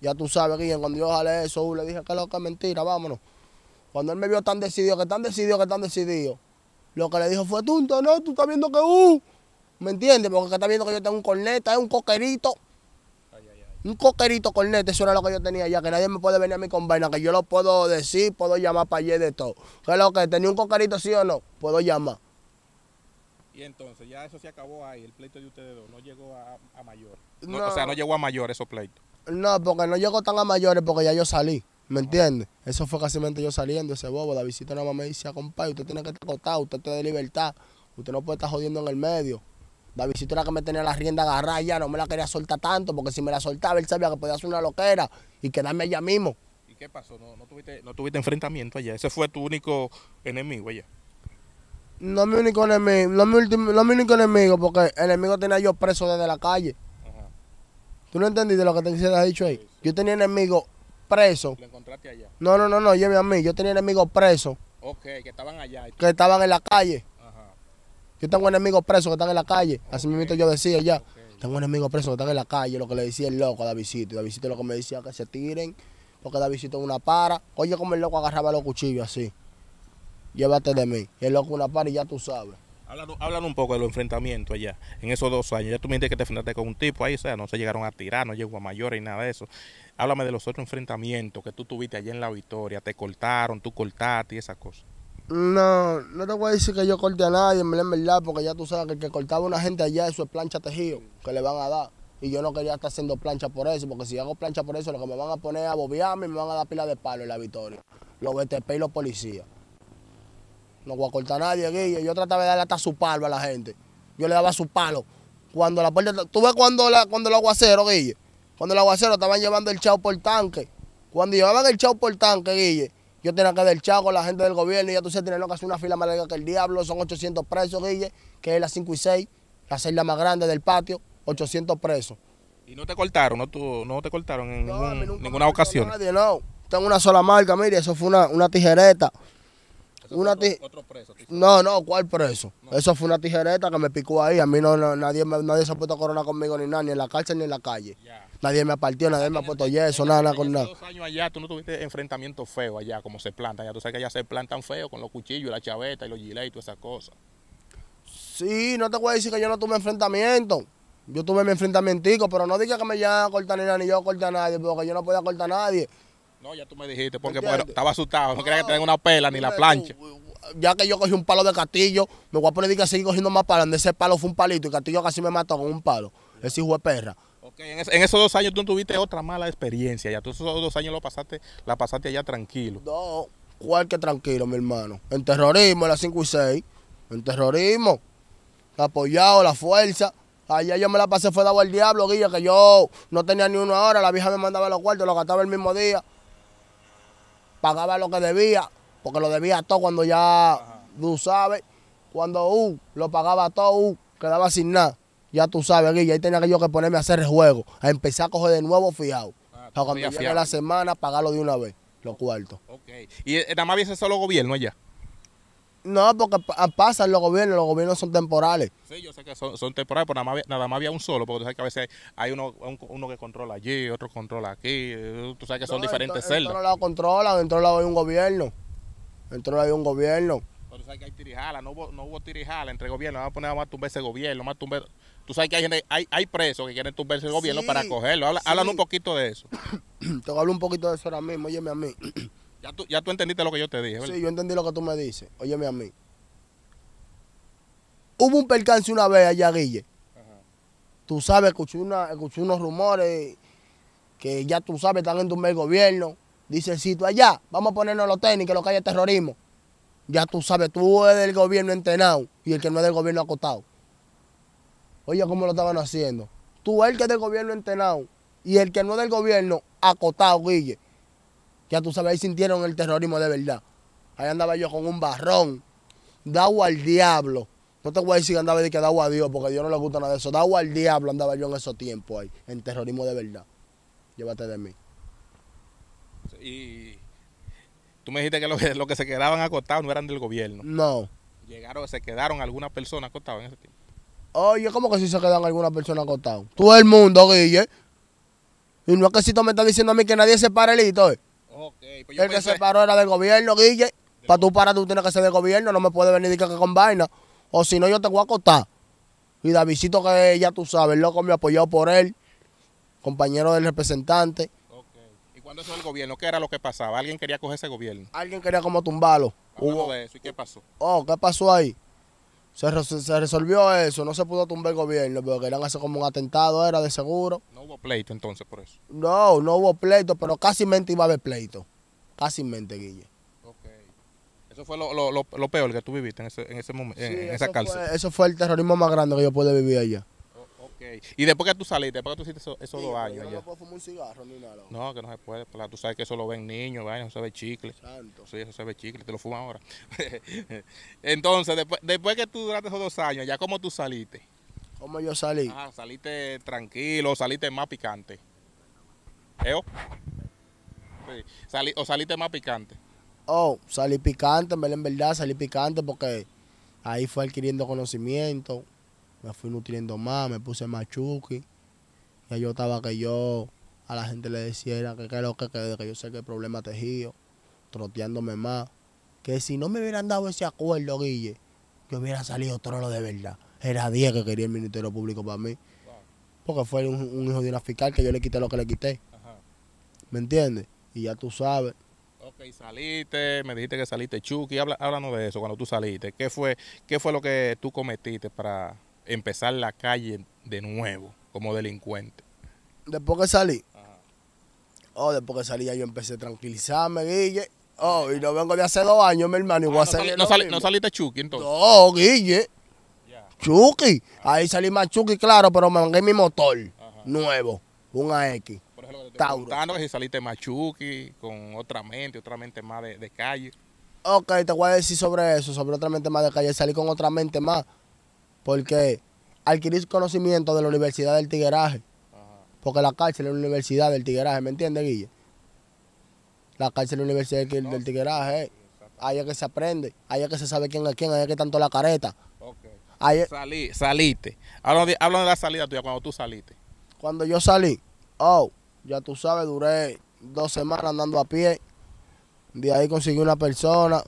Ya tú sabes, Guillén, cuando yo jale eso, uh, le dije que lo es mentira, vámonos. Cuando él me vio tan decidido, que tan decidido, que tan decidido, lo que le dijo fue, tú, no, tú estás viendo que, uh, ¿me entiendes? Porque está viendo que yo tengo un corneta, es un coquerito. Un coquerito cornete, eso era lo que yo tenía ya, que nadie me puede venir a mi con vaina, que yo lo puedo decir, puedo llamar para allá de todo. ¿Qué es lo que? ¿Tenía un coquerito sí o no? Puedo llamar. Y entonces, ya eso se acabó ahí, el pleito de ustedes dos, no llegó a, mayor. o sea, no llegó a mayor esos pleito. No, porque no llegó tan a mayores porque ya yo salí. ¿Me entiendes? Eso fue casi yo saliendo, ese bobo. La visita nada más me decía, compadre, usted tiene que estar acotado, usted tiene libertad. Usted no puede estar jodiendo en el medio. Davidito era que me tenía la rienda agarrada ya, no me la quería soltar tanto, porque si me la soltaba, él sabía que podía hacer una loquera y quedarme allá mismo. ¿Y qué pasó? ¿No, tuviste, enfrentamiento allá? ¿Ese fue tu único enemigo allá? No mi único enemigo, no mi, mi único enemigo, porque el enemigo tenía yo preso desde la calle. ¿Tú no entendiste lo que te has dicho ahí? Yo tenía enemigo preso. ¿Lo encontraste allá? No, no, no, no, lléveme a mí. Yo tenía enemigos preso. Ok, que estaban allá. Que estaban en la calle. Yo tengo un enemigo preso que está en la calle. Así mismo yo decía ya. Tengo un enemigo preso que está en la calle. Lo que le decía el loco a Davidito. es lo que me decía que se tiren. Porque Davidito es una para. Oye, como el loco agarraba los cuchillos así. Llévate de mí. el loco una para y ya tú sabes. Háblame un poco de los enfrentamientos allá, en esos dos años. Ya tú me dijiste que te enfrentaste con un tipo ahí, o sea, no se llegaron a tirar, no llegó a mayores y nada de eso. Háblame de los otros enfrentamientos que tú tuviste allá en La Victoria, te cortaron, tú cortaste y esas cosas. No, no te voy a decir que yo corte a nadie, en verdad, porque ya tú sabes que el que cortaba a una gente allá, eso es plancha tejido, que le van a dar. Y yo no quería estar haciendo plancha por eso, porque si hago plancha por eso, lo que me van a poner a bobearme y me van a dar pila de palo en la victoria. Los BTP y los policías. No voy a cortar a nadie, Guille. Yo trataba de darle hasta su palo a la gente. Yo le daba su palo. Cuando la puerta. Tú ves cuando, la, cuando el Guille. Cuando el aguacero estaban llevando el chao por tanque. Cuando llevaban el chao por tanque, Guille yo tenía que del chavo a la gente del gobierno y ya tú se tienes que hacer una fila más larga que el diablo. Son 800 presos, Guille, que es la 5 y 6, la celda más grande del patio, 800 presos. ¿Y no te cortaron? ¿No, tú, no te cortaron en ninguna ocasión? Nadie, no, tengo una sola marca, mire, eso fue una, una tijereta. Una otro, preso, no, no, ¿cuál preso? Eso fue una tijereta que me picó ahí. A mí no, no nadie, nadie se ha puesto corona conmigo ni nada, ni en la cárcel ni en la calle nadie me partió, nadie me ha puesto yeso, nada, nada con nada. dos años allá tú no tuviste enfrentamientos feos allá, como se planta? allá. Tú sabes que allá se plantan feos con los cuchillos, la chaveta y los gilets y todas esas cosas. Sí, no te voy a decir que yo no tuve enfrentamiento. Yo tuve mi enfrentamiento, pero no digas que me ya a cortar ni, nada, ni yo cortar a nadie, porque yo no podía cortar a nadie. No, ya tú me dijiste, porque bueno, estaba asustado, no, quería que ah, te una pela ni la plancha. ya que yo cogí un palo de castillo, me voy a poner que seguir cogiendo más palos. Donde ese palo fue un palito y castillo casi me mató con un palo. Ese hijo de perra en, esos dos años tú tuviste otra mala experiencia, ya tú esos dos años lo pasaste, la pasaste allá tranquilo. No, cuál que tranquilo, mi hermano. En terrorismo, en las 5 y 6, en terrorismo, apoyado la fuerza. Allá yo me la pasé fue dado el diablo, guilla, que yo no tenía ni una hora, la vieja me mandaba los cuartos, lo gastaba el mismo día. Pagaba lo que debía, porque lo debía todo cuando ya, tú sabes, cuando uh, lo pagaba todo, uh, quedaba sin nada ya tú sabes, Guille, ahí tenía que yo que ponerme a hacer el juego, a empezar a coger de nuevo fiado. Ah, para cuando llegue la semana, pagarlo de una vez, los cuartos. Ok. ¿Y eh, nada más viene solo gobierno allá? No, porque ah, pasan los gobiernos, los gobiernos son temporales. Sí, yo sé que son, temporales, pero nada más, había un solo, porque tú sabes que a veces hay, uno, uno, que controla allí, otro controla aquí, eh, tú sabes que son diferentes celdas. En otro lado controlan, en otro lado hay un gobierno, en otro lado hay un gobierno. Pero tú sabes que hay tirijala, no hubo, no hubo tirijala entre gobiernos, vamos a poner, a tumbar ese gobierno, vamos a tumbar... Tú sabes que hay, gente, hay, hay presos que quieren tumbarse el gobierno para cogerlo. Habla, un poquito de eso. te que hablar un poquito de eso ahora mismo, óyeme a mí. ya, tú, entendiste lo que yo te dije, ¿verdad? Sí, yo entendí lo que tú me dices, óyeme a mí. Hubo un percance una vez allá, Guille. Tú sabes, escuché, una, escuché unos rumores que ya tú sabes, están en el gobierno. Dice, si tú allá, vamos a ponernos los técnicos que lo que hay terrorismo. Ya tú sabes, tú eres del gobierno entrenado y el que no es del gobierno acotado. Oye, ¿cómo lo estaban haciendo? Tú, el que es del gobierno entrenado y el que no es del gobierno, acotado, Guille. Ya tú sabes, ahí sintieron el terrorismo de verdad. Ahí andaba yo con un barrón. Dado al diablo. No te voy a decir que andaba de que dado a Dios, porque a Dios no le gusta nada de eso. Dado al diablo andaba yo en esos tiempos ahí, en terrorismo de verdad. Llévate de mí. Y tú me dijiste que los que, lo que se quedaban acotados no eran del gobierno. No. Llegaron, se quedaron algunas personas acotadas en ese tiempo. Oye, ¿cómo que si se quedan algunas personas acostadas? Todo el mundo, Guille. Y no es que si tú me estás diciendo a mí que nadie se pare el hito, eh. pues el que se paró era del gobierno, Guille. Para tú parar, tú tienes que ser del gobierno. No me puedes venir que con vaina. O si no, yo te voy a acostar. Y Davidito, que ya tú sabes, loco, me ha apoyado por él. Compañero del representante. Okay. ¿Y cuando eso el gobierno? ¿Qué era lo que pasaba? ¿Alguien quería coger ese gobierno? Alguien quería como tumbarlo. Hubo de eso. ¿Y qué pasó? Oh, ¿qué pasó ahí? Se, resolvió eso, no se pudo tumbar el gobierno, pero eran hacer como un atentado, era de seguro. No hubo pleito entonces por eso. No, no hubo pleito, pero casi mente iba a haber pleito. Casi mente, Guille. Eso fue lo, peor que tú viviste en, ese, momento, en esa cárcel. eso fue el terrorismo más grande que yo pude vivir allá. ¿Y después que tú saliste, después que tú hiciste esos dos años? no, que no se puede. tú sabes que eso lo ven niños, eso se ve chicle. Santo. Sí, eso se ve chicle, te lo fumas ahora. Entonces, después, después que tú duraste esos dos años, ¿ya cómo tú saliste? ¿Cómo yo salí? Ah, saliste tranquilo, saliste más picante. ¿Eo? ¿Eh, oh? Salí, ¿O saliste más picante? Oh, salí picante, en verdad, salí picante porque ahí fue adquiriendo conocimiento me fui nutriendo más, me puse más chuki. Ya yo estaba que yo a la gente le decía que, que lo que, que, yo sé que el problema tejido, troteándome más. Que si no me hubieran dado ese acuerdo, Guille, yo hubiera salido trolo de verdad. Era 10 que quería el Ministerio Público para mí. Porque fue un, hijo de una fiscal que yo le quité lo que le quité. ¿Me entiendes? Y ya tú sabes. Ok, saliste, me dijiste que saliste Chucky, háblanos de eso, cuando tú saliste. ¿Qué fue, ¿Qué fue lo que tú cometiste para, empezar la calle de nuevo como delincuente? Después que salí. Ajá. Oh, después que salí ya yo empecé a tranquilizarme, Guille. Oh, y no vengo de hace dos años, mi hermano. y voy ah, no, sali, no, no, saliste Chucky entonces. No, Guille. Chucky. Ahí salí más Chucky, claro, pero me mangué mi motor nuevo, un AX. Por ah, si saliste más con otra mente, otra mente más de, de calle. Ok, te voy a decir sobre eso, sobre otra mente más de calle. Salí con otra mente más porque adquirí conocimiento de la Universidad del Tigueraje. Porque la cárcel es la Universidad del Tigueraje, ¿me entiendes, Guille? La cárcel es la Universidad del, Tigueraje. Eh. Ahí es que se aprende, ahí es que se sabe quién es quién, ahí es que tanto la careta. Salí, saliste. Habla de, de, la salida tuya, cuando tú saliste. Cuando yo salí, oh, ya tú sabes, duré dos semanas andando a pie. De ahí conseguí una persona,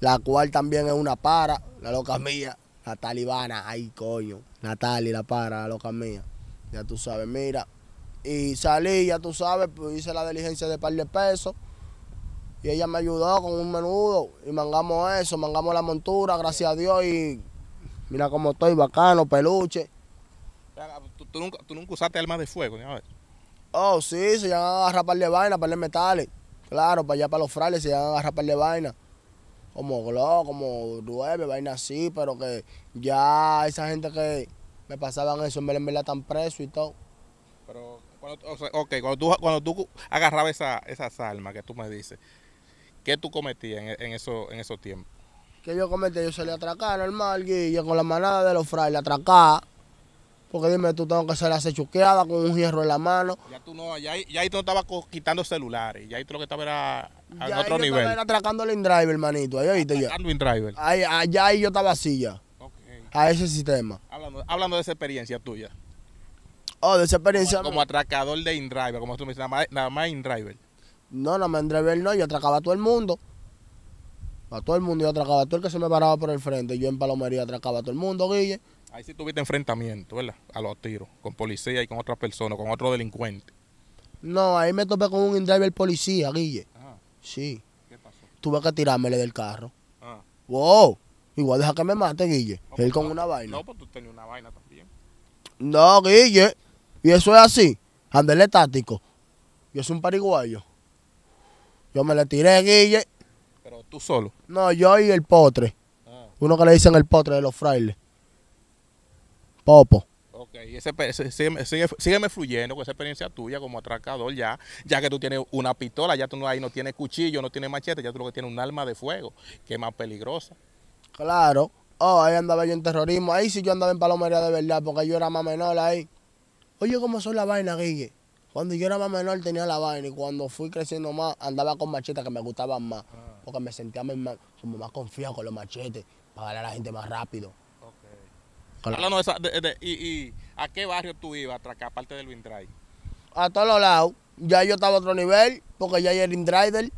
la cual también es una para, la loca mía. La talibana, ay, coño. Natalia, la para, la loca mía. Ya tú sabes, mira. Y salí, ya tú sabes, pues, hice la diligencia de par de pesos. Y ella me ayudó con un menudo. Y mangamos eso, mangamos la montura, gracias a Dios. Y mira cómo estoy, bacano, peluche. ¿Tú, nunca, tú nunca, usaste armas de fuego? Oh, sí, se llegan a agarrar par de vainas, par metales. Claro, para allá, para los frales se llegan a agarrar par de vainas como glow, como Dueve, vaina así, pero que ya esa gente que me pasaban eso, me la están preso y todo. Pero, o ok, cuando tú, cuando tú agarrabas esa, esas almas que tú me dices, ¿qué tú cometías en, eso, en esos tiempos? Que yo cometí, yo salí a atracar, normal, guille, con la manada de los frailes, atracaba. Porque dime, tú tengo que ser sechuqueada con un hierro en la mano. Ya tú no, ya, ya ahí tú no estabas quitando celulares, ya ahí tú lo que estabas era a otro nivel. Estaba atracando el in-driver, hermanito. Ahí yo ya. allá ahí yo estaba así ya. A ese sistema. Hablando, de esa experiencia tuya. Oh, de esa experiencia. Como, atracador de in-driver, como tú me dices, nada más, in-driver. No, nada más in no, yo atracaba a todo el mundo. A todo el mundo yo atracaba. A todo el que se me paraba por el frente. Yo en Palomería atracaba a todo el mundo, Guille. Ahí sí tuviste enfrentamiento, ¿verdad? A los tiros, con policía y con otras personas, con otro delincuente. No, ahí me topé con un in policía, Guille. Sí. ¿Qué pasó? Tuve que tirármele del carro. Ah. Wow. Igual deja que me mate, Guille. Él pues, con una vaina. No, pues tú tenías una vaina también. No, Guille. Y eso es así. Andele táctico. Yo soy un pariguayo. Yo me le tiré, Guille. ¿Pero tú solo? No, yo y el potre. Ah. Uno que le dicen el potre de los frailes. Popo sígueme, sigue, fluyendo con esa experiencia tuya como atracador ya, ya que tú tienes una pistola, ya tú no, ahí no tienes cuchillo, no tienes machete, ya tú lo que tienes un arma de fuego, que es más peligrosa. Claro. Oh, ahí andaba yo en terrorismo. Ahí sí yo andaba en palomería de verdad, porque yo era más menor ahí. Oye, ¿cómo son las vainas, Guille? Cuando yo era más menor tenía la vaina y cuando fui creciendo más andaba con machetas que me gustaban más. Ah. Porque me sentía como más confiado con los machetes para ganar a la gente más rápido. Okay. de, y ¿A qué barrio tú ibas a atracar aparte del Windrive? A todos los lados. Ya yo estaba a otro nivel, porque ya era Indrider.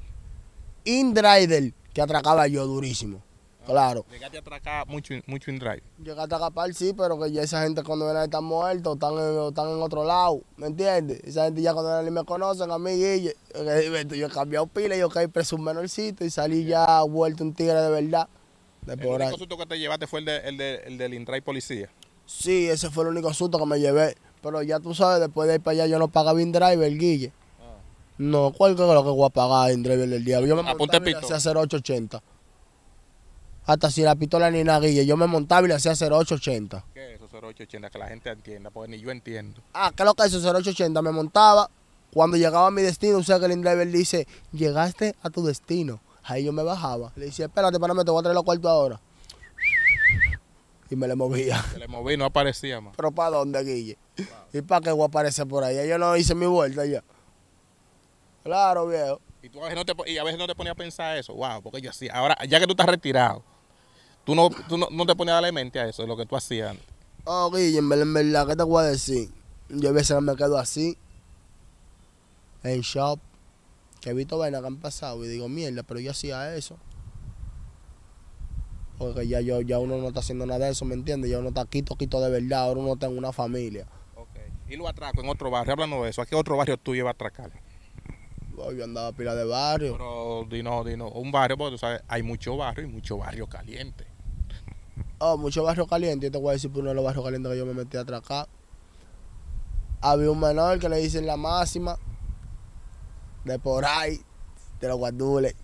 Indrider, que atracaba yo durísimo. Ah, claro. Llegaste a atracar mucho, mucho Llegaste a atracar, sí, pero que ya esa gente cuando ahí están muertos, están en, están en otro lado, ¿me entiendes? Esa gente ya cuando ni me conocen a mí, y eh, yo, he cambiado pila, yo caí preso un menorcito y salí ya vuelto un tigre de verdad. De el único susto que te llevaste fue el, de, el, del Windride policía. Sí, ese fue el único asunto que me llevé. Pero ya tú sabes, después de ir para allá yo no pagaba InDriver, Guille. Ah. No, ¿cuál es lo que voy a pagar InDriver el día? Yo me Apunte montaba y le hacía 0880. Hasta si la pistola ni nada, Guille. Yo me montaba y le hacía 0880. ¿Qué es eso 0880? Que la gente entienda, porque ni yo entiendo. Ah, ¿qué es lo que es eso 0880? Me montaba. Cuando llegaba a mi destino, o sea que el InDriver dice, llegaste a tu destino. Ahí yo me bajaba. Le decía, espérate, para me te voy a traer los cuartos ahora y me le movía. Se le moví, no aparecía más. Pero ¿para dónde, Guille? ¿Y para qué voy a aparecer por allá? Yo no hice mi vuelta ya. Claro, viejo. Y, a veces no te, y a ponías a pensar eso. Wow, porque yo hacía. Ahora, ya que tú estás retirado, tú no, no, te ponías a darle mente a eso, lo que tú hacías antes. Oh, Guille, en verdad, ¿qué te voy a decir? Yo a veces me quedo así, en shop, que he visto vainas que han pasado y digo, mierda, pero yo hacía eso. Porque ya, yo, ya uno no está haciendo nada de eso, ¿me entiendes? Ya uno está quito, quito de verdad, ahora uno está en una familia. Okay. Y lo atraco en otro barrio, Hablando de eso. ¿A qué otro barrio tú llevas a atracar? yo andaba pila de barrio. Pero, dino, dino, un barrio, porque tú sabes, hay mucho barrio y mucho barrio caliente. Oh, mucho barrio caliente. Yo te voy a decir por uno de los barrios calientes que yo me metí a atracar. Había un menor que le dicen la máxima de por ahí, de los guardules.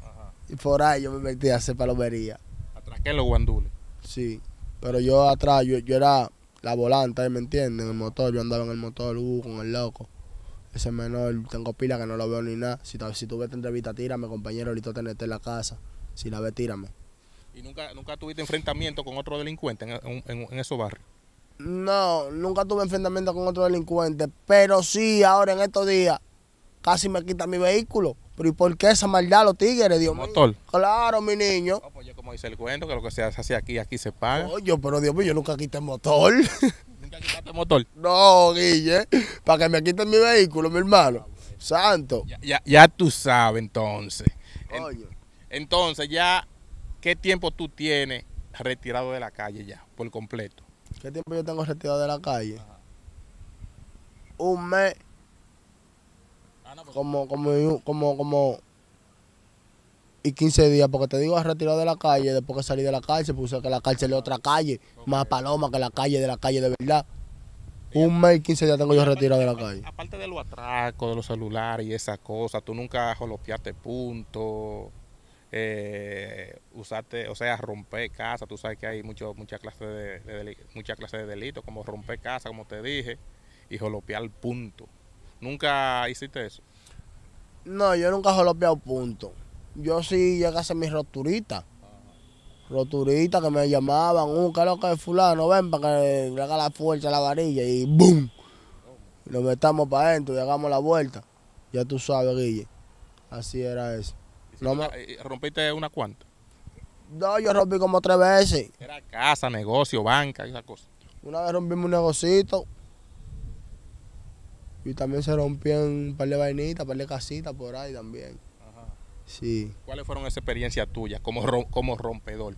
Y por ahí yo me metí a hacer palomería atraqué los guandules. Sí, pero yo atrás, yo, era la volante, ¿eh? ¿me entienden? El motor, yo andaba en el motor, uh, con el loco. Ese menor, tengo pila que no lo veo ni nada. Si, si tú ves esta entrevista, tírame, compañero, ahorita tenerte en la casa. Si la ves, tírame. ¿Y nunca, nunca tuviste enfrentamiento con otro delincuente en, en, en, esos barrios? No, nunca tuve enfrentamiento con otro delincuente, pero sí, ahora en estos días, casi me quita mi vehículo. Pero ¿y por qué esa maldad los tigres, Dios mío? Motor. Claro, mi niño. Pues, como dice el cuento, que lo que se hace aquí, aquí se paga. Oye, pero Dios mío, yo nunca quité motor. ¿Nunca quitaste motor? No, Guille. Para que me quiten mi vehículo, mi hermano. Santo. Ya, tú sabes, entonces. Oye. Entonces, ya, ¿qué tiempo tú tienes retirado de la calle ya, por completo? ¿Qué tiempo yo tengo retirado de la calle? Un mes Ah, pues como, como, como, como, y 15 días, porque te digo, has retirado de la calle, después que salí de la cárcel, puse que la cárcel es otra calle, más paloma que la calle de la calle de verdad. Un mes y 15 días tengo yo retirado de la calle. Aparte de los atracos, de los celulares y esas cosas, tú nunca jolopeaste punto eh, usaste, o sea, romper casa, tú sabes que hay mucho, mucha clase de, muchas clases de delitos, como romper casa, como te dije, y jolopear punto. ¿Nunca hiciste eso? No, yo nunca jolopeado punto. Yo sí llegué a hacer mis roturitas. Roturitas que me llamaban, un uh, caro que es fulano, ven para que le haga la fuerza a la varilla y ¡boom! Nos metamos para adentro y hagamos la vuelta. Ya tú sabes, Guille. Así era eso. Eh, ¿Rompiste una cuanta? No, yo rompí como tres veces. Era casa, negocio, banca, esas cosas. Una vez rompimos un negocito, y también se rompían un par de vainitas, un par de casitas por ahí también. Ajá. Sí. ¿Cuáles fueron esas experiencias tuyas como, como rompedor?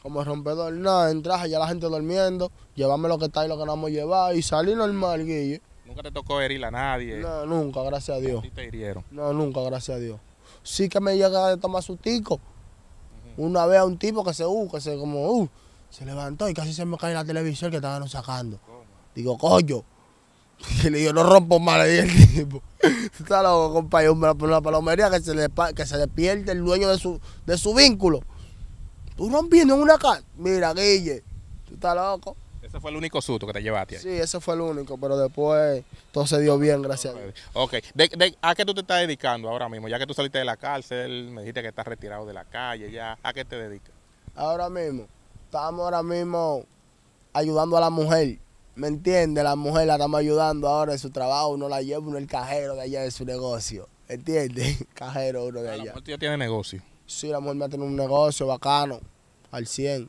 Como rompedor, nada, Entraba ya la gente durmiendo, llévame lo que está y lo que no vamos a llevar y salí normal, Guille. ¿Nunca te tocó herir a nadie? No, nunca, gracias a Dios. ¿A te hirieron? No, nunca, gracias a Dios. Sí que me llega de tomar su tico. Una vez a un tipo que se, uh, que se como, uh, se levantó y casi se me cae la televisión que estaban sacando. Digo, coño, Y le digo, no rompo mal le el tipo. estás loco, compañero por una palomería que se, le, pierde el dueño de su, de su vínculo. Tú rompiendo en una casa. Mira, Guille, tú estás loco. Ese fue el único susto que te llevaste. Ahí. Sí, ese fue el único, pero después todo se dio bien, gracias a Dios. Ok, ¿a qué tú te estás dedicando ahora mismo? Ya que tú saliste de la cárcel, me dijiste que estás retirado de la calle, ya, ¿a qué te dedicas? Ahora mismo, estamos ahora mismo ayudando a la mujer ¿Me entiende? La mujer la estamos ayudando ahora en su trabajo, uno la lleva, uno el cajero de allá de su negocio. ¿Me entiende? Cajero uno de ah, allá. La mujer ya tiene negocio. Sí, la mujer me tenido un negocio bacano, al 100.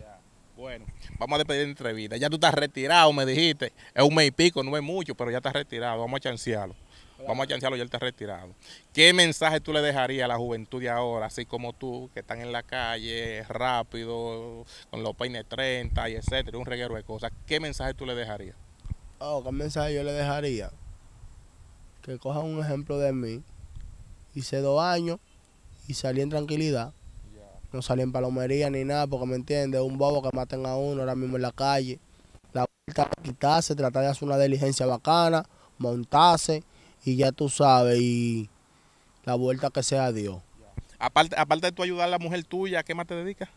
Ya. Bueno, vamos a despedir la entrevista. Ya tú estás retirado, me dijiste. Es un mes y pico, no es mucho, pero ya estás retirado. Vamos a chancearlo. Vamos a chancearlo, ya él está retirado. ¿Qué mensaje tú le dejarías a la juventud de ahora, así como tú, que están en la calle, rápido, con los peines 30 y etcétera, un reguero de cosas? ¿Qué mensaje tú le dejarías? Oh, ¿qué mensaje yo le dejaría? Que cojan un ejemplo de mí, hice dos años y salí en tranquilidad. No salí en palomería ni nada, porque me entiendes, un bobo que maten a uno ahora mismo en la calle. La vuelta quitarse, tratar de hacer una diligencia bacana, montarse y ya tú sabes, y la vuelta que sea Dios. Aparte, aparte de tú ayudar a la mujer tuya, ¿a qué más te dedicas?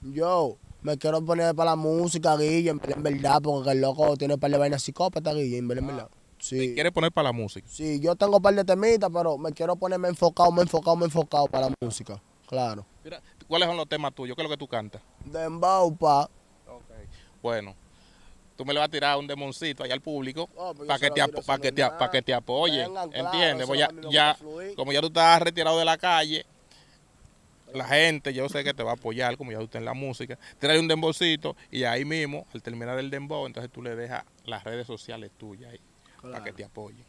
Yo me quiero poner para la música, Guille, en verdad, porque el loco tiene un par de vainas psicópatas, Guille, en verdad. Sí. ¿Te quieres poner para la música? Sí, yo tengo un par de temitas, pero me quiero ponerme enfocado, me enfocado, me enfocado para la música, claro. ¿cuáles son los temas tuyos? ¿Qué es lo que tú cantas? De pa. Bueno, tú me le vas a tirar un demoncito allá al público ah, para que, te para que, que te apoyen, ¿entiendes? ya, como ya tú estás retirado de la calle, la gente yo sé que te va a apoyar, como ya tú estás en la música, trae un demoncito y ahí mismo, al terminar el dembow, entonces tú le dejas las redes sociales tuyas ahí para que te apoyen.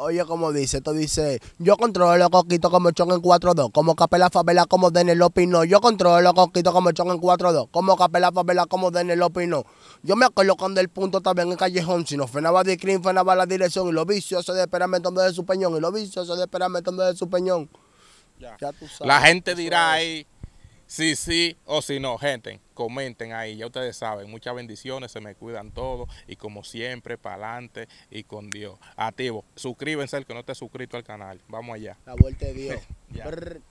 Oye, como dice, tú dice, yo controlo los coquitos como chon en 4-2, como capela favela como el Opino. Yo controlo los coquitos como chon en 4-2, como capela favela como el Opino. Yo me acuerdo cuando el punto también en callejón, si no frenaba de crin, frenaba la dirección y lo vicioso de esperarme de su peñón, y lo vicioso de esperarme de su peñón. La gente dirá ahí. Si sí o si no, gente, comenten ahí, ya ustedes saben, muchas bendiciones, se me cuidan todos y como siempre, para adelante y con Dios. Activo, suscríbanse el que no esté suscrito al canal, vamos allá. La vuelta de Dios.